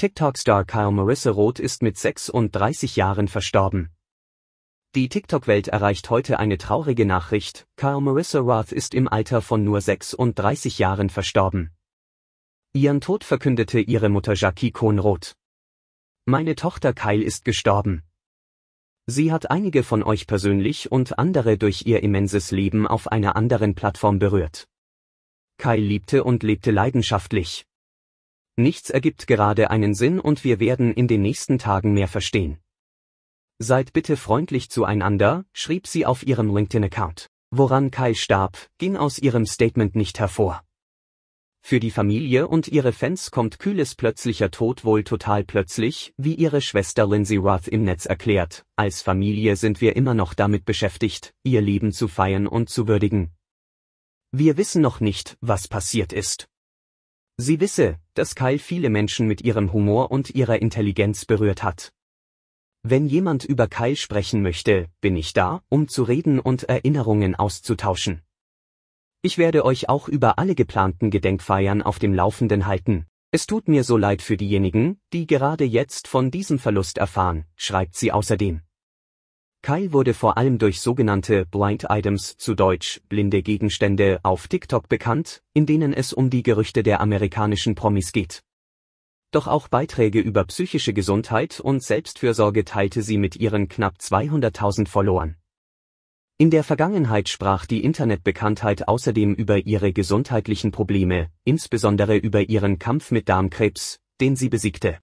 TikTok-Star Kyle Marissa Roth ist mit 36 Jahren verstorben. Die TikTok-Welt erreicht heute eine traurige Nachricht, Kyle Marissa Roth ist im Alter von nur 36 Jahren verstorben. Ihren Tod verkündete ihre Mutter Jackie Cohn roth Meine Tochter Kyle ist gestorben. Sie hat einige von euch persönlich und andere durch ihr immenses Leben auf einer anderen Plattform berührt. Kyle liebte und lebte leidenschaftlich. Nichts ergibt gerade einen Sinn und wir werden in den nächsten Tagen mehr verstehen. Seid bitte freundlich zueinander, schrieb sie auf ihrem LinkedIn-Account. Woran Kai starb, ging aus ihrem Statement nicht hervor. Für die Familie und ihre Fans kommt Kühles plötzlicher Tod wohl total plötzlich, wie ihre Schwester Lindsay Roth im Netz erklärt. Als Familie sind wir immer noch damit beschäftigt, ihr Leben zu feiern und zu würdigen. Wir wissen noch nicht, was passiert ist. Sie wisse, dass Kyle viele Menschen mit ihrem Humor und ihrer Intelligenz berührt hat. Wenn jemand über Kyle sprechen möchte, bin ich da, um zu reden und Erinnerungen auszutauschen. Ich werde euch auch über alle geplanten Gedenkfeiern auf dem Laufenden halten. Es tut mir so leid für diejenigen, die gerade jetzt von diesem Verlust erfahren, schreibt sie außerdem. Kai wurde vor allem durch sogenannte Blind Items zu Deutsch blinde Gegenstände auf TikTok bekannt, in denen es um die Gerüchte der amerikanischen Promis geht. Doch auch Beiträge über psychische Gesundheit und Selbstfürsorge teilte sie mit ihren knapp 200.000 Followern. In der Vergangenheit sprach die Internetbekanntheit außerdem über ihre gesundheitlichen Probleme, insbesondere über ihren Kampf mit Darmkrebs, den sie besiegte